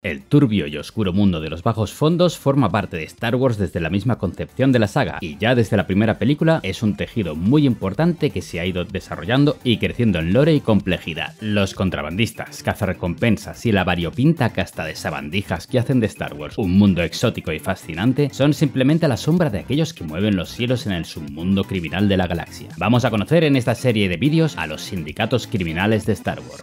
El turbio y oscuro mundo de los bajos fondos forma parte de Star Wars desde la misma concepción de la saga, y ya desde la primera película es un tejido muy importante que se ha ido desarrollando y creciendo en lore y complejidad. Los contrabandistas, cazarrecompensas y la variopinta casta de sabandijas que hacen de Star Wars un mundo exótico y fascinante son simplemente la sombra de aquellos que mueven los cielos en el submundo criminal de la galaxia. Vamos a conocer en esta serie de vídeos a los sindicatos criminales de Star Wars.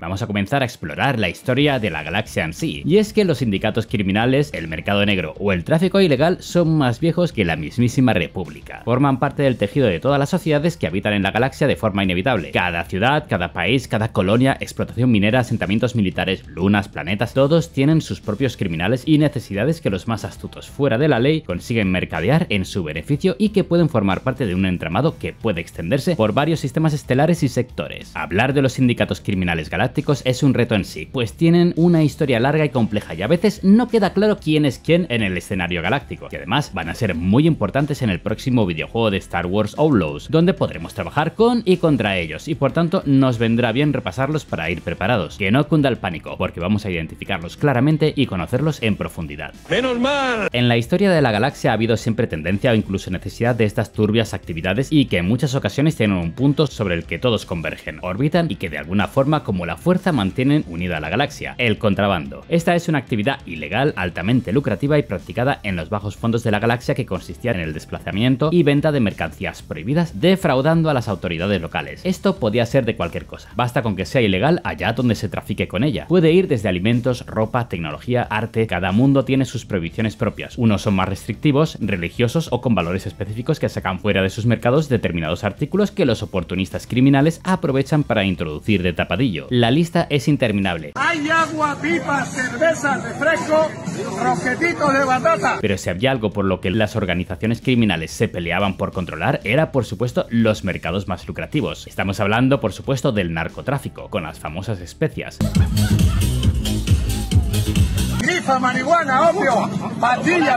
Vamos a comenzar a explorar la historia de la galaxia en sí, y es que los sindicatos criminales, el mercado negro o el tráfico ilegal son más viejos que la mismísima república. Forman parte del tejido de todas las sociedades que habitan en la galaxia de forma inevitable. Cada ciudad, cada país, cada colonia, explotación minera, asentamientos militares, lunas, planetas, todos tienen sus propios criminales y necesidades que los más astutos fuera de la ley consiguen mercadear en su beneficio y que pueden formar parte de un entramado que puede extenderse por varios sistemas estelares y sectores. Hablar de los sindicatos criminales galácticos es un reto en sí, pues tienen una historia larga y compleja y a veces no queda claro quién es quién en el escenario galáctico, que además van a ser muy importantes en el próximo videojuego de Star Wars Outlaws, donde podremos trabajar con y contra ellos, y por tanto nos vendrá bien repasarlos para ir preparados, que no cunda el pánico, porque vamos a identificarlos claramente y conocerlos en profundidad. ¡Menos mal! En la historia de la galaxia ha habido siempre tendencia o incluso necesidad de estas turbias actividades y que en muchas ocasiones tienen un punto sobre el que todos convergen, orbitan y que de alguna forma como la fuerza mantienen unida a la galaxia, el contrabando. Esta es una actividad ilegal, altamente lucrativa y practicada en los bajos fondos de la galaxia que consistía en el desplazamiento y venta de mercancías prohibidas, defraudando a las autoridades locales. Esto podía ser de cualquier cosa, basta con que sea ilegal allá donde se trafique con ella. Puede ir desde alimentos, ropa, tecnología, arte, cada mundo tiene sus prohibiciones propias. Unos son más restrictivos, religiosos o con valores específicos que sacan fuera de sus mercados determinados artículos que los oportunistas criminales aprovechan para introducir de tapadillo. La lista es interminable. Hay agua, pipas, cerveza, refresco, de Pero si había algo por lo que las organizaciones criminales se peleaban por controlar, era por supuesto los mercados más lucrativos. Estamos hablando por supuesto del narcotráfico, con las famosas especias marihuana,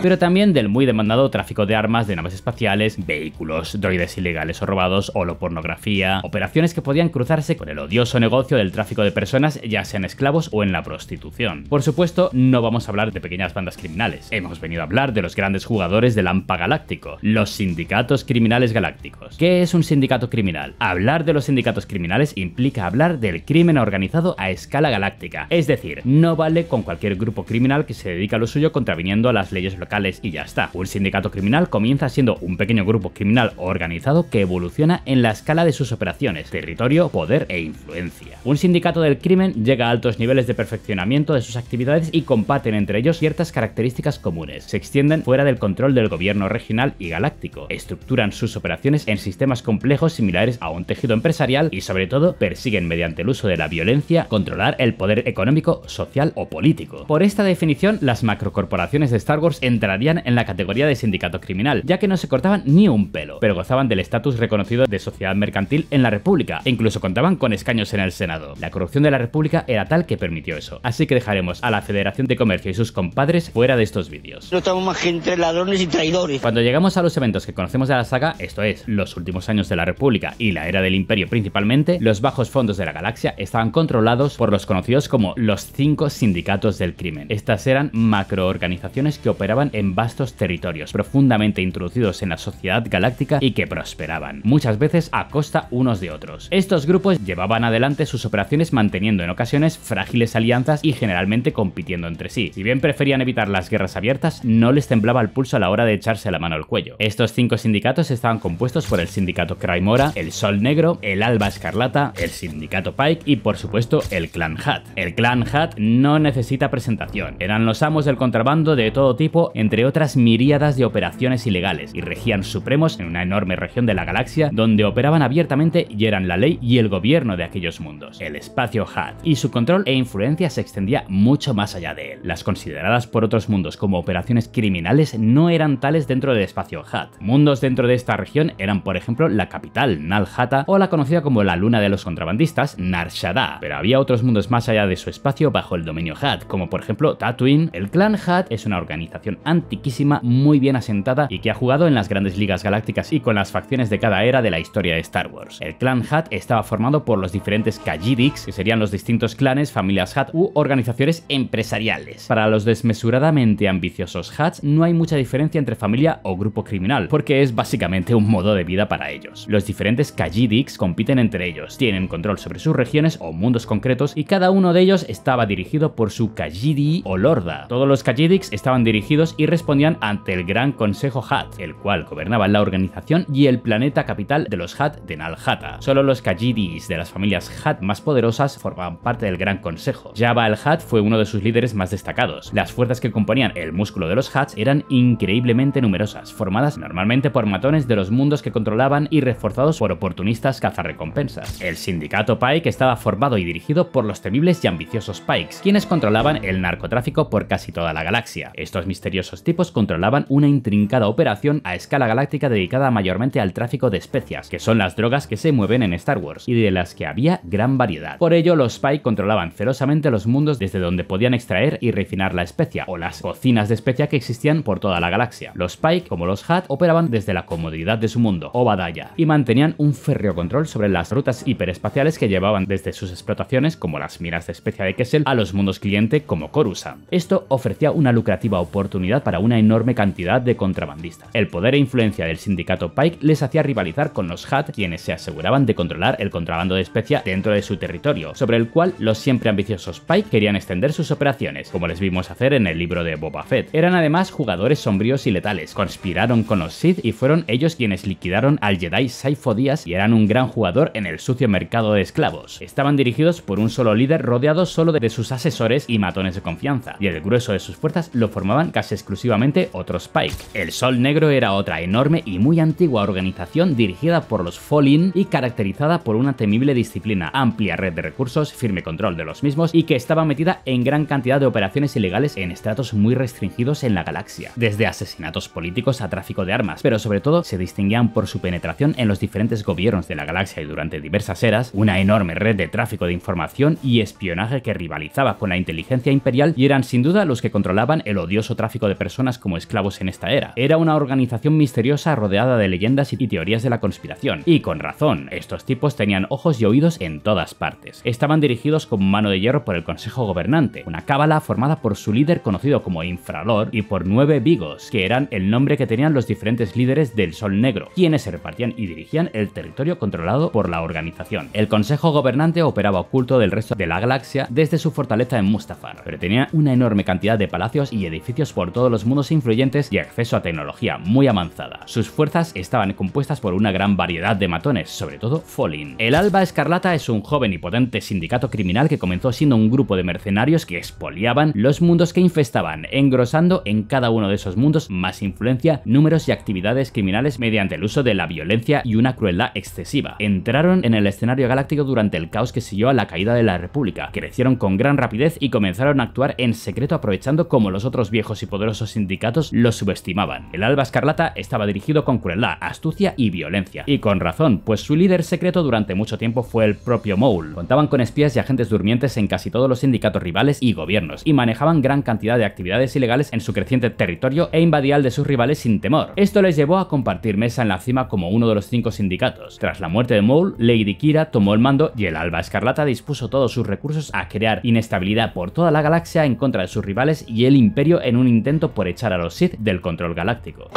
Pero también del muy demandado tráfico de armas de naves espaciales, vehículos, droides ilegales o robados, holopornografía, operaciones que podían cruzarse con el odioso negocio del tráfico de personas, ya sean esclavos o en la prostitución. Por supuesto, no vamos a hablar de pequeñas bandas criminales. Hemos venido a hablar de los grandes jugadores del AMPA galáctico, los sindicatos criminales galácticos. ¿Qué es un sindicato criminal? Hablar de los sindicatos criminales implica hablar del crimen organizado a escala galáctica, es decir, no vale con cualquier grupo criminal que se dedica a lo suyo contraviniendo a las leyes locales y ya está. Un sindicato criminal comienza siendo un pequeño grupo criminal organizado que evoluciona en la escala de sus operaciones, territorio, poder e influencia. Un sindicato del crimen llega a altos niveles de perfeccionamiento de sus actividades y combaten entre ellos ciertas características comunes. Se extienden fuera del control del gobierno regional y galáctico, estructuran sus operaciones en sistemas complejos similares a un tejido empresarial y sobre todo persiguen mediante el uso de la violencia controlar el poder económico, social o político. Por esta definición definición, las macrocorporaciones de Star Wars entrarían en la categoría de sindicato criminal, ya que no se cortaban ni un pelo, pero gozaban del estatus reconocido de sociedad mercantil en la República, e incluso contaban con escaños en el Senado. La corrupción de la República era tal que permitió eso, así que dejaremos a la Federación de Comercio y sus compadres fuera de estos vídeos. No estamos más gente, ladrones y traidores. Cuando llegamos a los eventos que conocemos de la saga, esto es, los últimos años de la República y la era del Imperio principalmente, los bajos fondos de la galaxia estaban controlados por los conocidos como los cinco sindicatos del crimen. Esta eran macroorganizaciones que operaban en vastos territorios, profundamente introducidos en la sociedad galáctica y que prosperaban, muchas veces a costa unos de otros. Estos grupos llevaban adelante sus operaciones manteniendo en ocasiones frágiles alianzas y generalmente compitiendo entre sí. Si bien preferían evitar las guerras abiertas, no les temblaba el pulso a la hora de echarse la mano al cuello. Estos cinco sindicatos estaban compuestos por el sindicato Craimora, el Sol Negro, el Alba Escarlata, el sindicato Pike y por supuesto el Clan Hat. El Clan Hat no necesita presentación, eran los amos del contrabando de todo tipo, entre otras miríadas de operaciones ilegales, y regían supremos en una enorme región de la galaxia donde operaban abiertamente y eran la ley y el gobierno de aquellos mundos, el espacio Hutt, y su control e influencia se extendía mucho más allá de él. Las consideradas por otros mundos como operaciones criminales no eran tales dentro del espacio Hutt. Mundos dentro de esta región eran, por ejemplo, la capital, Nal Nalhata, o la conocida como la luna de los contrabandistas, Narshada, pero había otros mundos más allá de su espacio bajo el dominio Hutt, como por ejemplo Twin, el Clan Hat es una organización antiquísima muy bien asentada y que ha jugado en las grandes ligas galácticas y con las facciones de cada era de la historia de Star Wars. El Clan Hat estaba formado por los diferentes Kajidix, que serían los distintos clanes, familias Hat u organizaciones empresariales. Para los desmesuradamente ambiciosos Hats no hay mucha diferencia entre familia o grupo criminal, porque es básicamente un modo de vida para ellos. Los diferentes Kajidix compiten entre ellos, tienen control sobre sus regiones o mundos concretos y cada uno de ellos estaba dirigido por su Kajidi o Lorda. Todos los Kajidix estaban dirigidos y respondían ante el Gran Consejo Hat, el cual gobernaba la organización y el planeta capital de los Hat de Nalhata. Solo los Kajidis de las familias Hat más poderosas formaban parte del Gran Consejo. Jabba el Hat fue uno de sus líderes más destacados. Las fuerzas que componían el músculo de los Hats eran increíblemente numerosas, formadas normalmente por matones de los mundos que controlaban y reforzados por oportunistas cazarrecompensas. El sindicato Pike estaba formado y dirigido por los temibles y ambiciosos Pikes, quienes controlaban el narcotráfico por casi toda la galaxia. Estos misteriosos tipos controlaban una intrincada operación a escala galáctica dedicada mayormente al tráfico de especias, que son las drogas que se mueven en Star Wars, y de las que había gran variedad. Por ello, los Spike controlaban celosamente los mundos desde donde podían extraer y refinar la especia, o las cocinas de especia que existían por toda la galaxia. Los Spike, como los Hat, operaban desde la comodidad de su mundo, o Badaya, y mantenían un férreo control sobre las rutas hiperespaciales que llevaban desde sus explotaciones, como las minas de especia de Kessel, a los mundos cliente como Corusa. Esto ofrecía una lucrativa oportunidad para una enorme cantidad de contrabandistas. El poder e influencia del sindicato Pike les hacía rivalizar con los Hat, quienes se aseguraban de controlar el contrabando de especia dentro de su territorio, sobre el cual los siempre ambiciosos Pike querían extender sus operaciones, como les vimos hacer en el libro de Boba Fett. Eran además jugadores sombríos y letales, conspiraron con los Sith y fueron ellos quienes liquidaron al Jedi Saifo Díaz y eran un gran jugador en el sucio mercado de esclavos. Estaban dirigidos por un solo líder rodeado solo de sus asesores y matones de confianza y el grueso de sus fuerzas lo formaban casi exclusivamente otros Pike. El Sol Negro era otra enorme y muy antigua organización dirigida por los Fall-In y caracterizada por una temible disciplina, amplia red de recursos, firme control de los mismos y que estaba metida en gran cantidad de operaciones ilegales en estratos muy restringidos en la galaxia, desde asesinatos políticos a tráfico de armas, pero sobre todo se distinguían por su penetración en los diferentes gobiernos de la galaxia y durante diversas eras, una enorme red de tráfico de información y espionaje que rivalizaba con la inteligencia imperial y era eran sin duda los que controlaban el odioso tráfico de personas como esclavos en esta era. Era una organización misteriosa rodeada de leyendas y teorías de la conspiración. Y con razón, estos tipos tenían ojos y oídos en todas partes. Estaban dirigidos con mano de hierro por el Consejo Gobernante, una cábala formada por su líder conocido como Infralor y por nueve Vigos, que eran el nombre que tenían los diferentes líderes del Sol Negro, quienes se repartían y dirigían el territorio controlado por la organización. El Consejo Gobernante operaba oculto del resto de la galaxia desde su fortaleza en Mustafar, pero tenía una enorme cantidad de palacios y edificios por todos los mundos influyentes y acceso a tecnología muy avanzada. Sus fuerzas estaban compuestas por una gran variedad de matones, sobre todo Folin. El Alba Escarlata es un joven y potente sindicato criminal que comenzó siendo un grupo de mercenarios que expoliaban los mundos que infestaban, engrosando en cada uno de esos mundos más influencia, números y actividades criminales mediante el uso de la violencia y una crueldad excesiva. Entraron en el escenario galáctico durante el caos que siguió a la caída de la República, crecieron con gran rapidez y comenzaron a actuar en secreto aprovechando como los otros viejos y poderosos sindicatos los subestimaban. El Alba Escarlata estaba dirigido con crueldad, astucia y violencia. Y con razón, pues su líder secreto durante mucho tiempo fue el propio Mole. Contaban con espías y agentes durmientes en casi todos los sindicatos rivales y gobiernos, y manejaban gran cantidad de actividades ilegales en su creciente territorio e invadía al de sus rivales sin temor. Esto les llevó a compartir mesa en la cima como uno de los cinco sindicatos. Tras la muerte de Mole, Lady Kira tomó el mando y el Alba Escarlata dispuso todos sus recursos a crear inestabilidad por toda la galaxia en contra de sus rivales y el Imperio en un intento por echar a los Sith del control galáctico.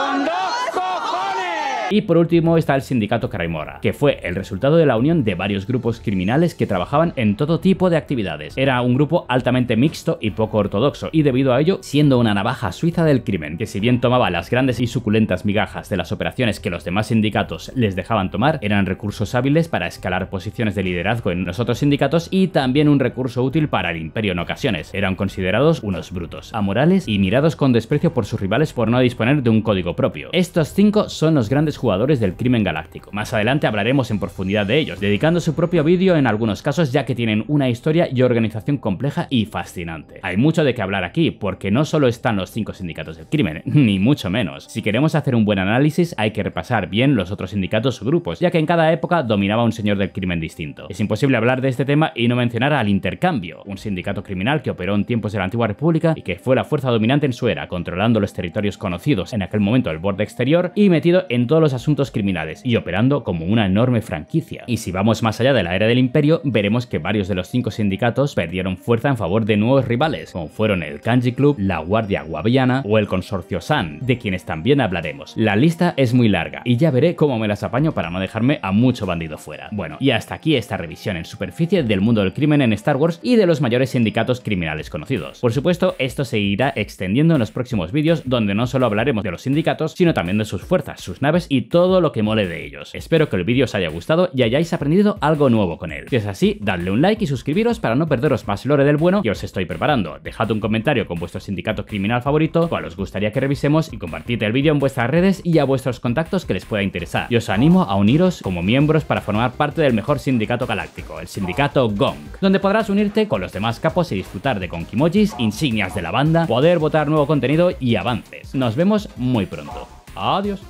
Y por último está el sindicato Caraimora, que fue el resultado de la unión de varios grupos criminales que trabajaban en todo tipo de actividades. Era un grupo altamente mixto y poco ortodoxo, y debido a ello, siendo una navaja suiza del crimen, que si bien tomaba las grandes y suculentas migajas de las operaciones que los demás sindicatos les dejaban tomar, eran recursos hábiles para escalar posiciones de liderazgo en los otros sindicatos y también un recurso útil para el imperio en ocasiones. Eran considerados unos brutos, amorales y mirados con desprecio por sus rivales por no disponer de un código propio. Estos cinco son los grandes jugadores del crimen galáctico. Más adelante hablaremos en profundidad de ellos, dedicando su propio vídeo en algunos casos ya que tienen una historia y organización compleja y fascinante. Hay mucho de qué hablar aquí, porque no solo están los cinco sindicatos del crimen, ni mucho menos. Si queremos hacer un buen análisis hay que repasar bien los otros sindicatos o grupos, ya que en cada época dominaba un señor del crimen distinto. Es imposible hablar de este tema y no mencionar al intercambio, un sindicato criminal que operó en tiempos de la antigua república y que fue la fuerza dominante en su era, controlando los territorios conocidos en aquel momento del borde exterior y metido en todos los asuntos criminales y operando como una enorme franquicia. Y si vamos más allá de la era del imperio, veremos que varios de los cinco sindicatos perdieron fuerza en favor de nuevos rivales, como fueron el Kanji Club, la Guardia Guaviana o el Consorcio San, de quienes también hablaremos. La lista es muy larga y ya veré cómo me las apaño para no dejarme a mucho bandido fuera. Bueno, y hasta aquí esta revisión en superficie del mundo del crimen en Star Wars y de los mayores sindicatos criminales conocidos. Por supuesto, esto seguirá irá extendiendo en los próximos vídeos donde no solo hablaremos de los sindicatos, sino también de sus fuerzas, sus naves y y todo lo que mole de ellos. Espero que el vídeo os haya gustado y hayáis aprendido algo nuevo con él. Si es así, dadle un like y suscribiros para no perderos más lore del bueno que os estoy preparando. Dejad un comentario con vuestro sindicato criminal favorito, cuál os gustaría que revisemos y compartid el vídeo en vuestras redes y a vuestros contactos que les pueda interesar. Y os animo a uniros como miembros para formar parte del mejor sindicato galáctico, el sindicato GONG, donde podrás unirte con los demás capos y disfrutar de Konkimojis, insignias de la banda, poder votar nuevo contenido y avances. Nos vemos muy pronto. Adiós.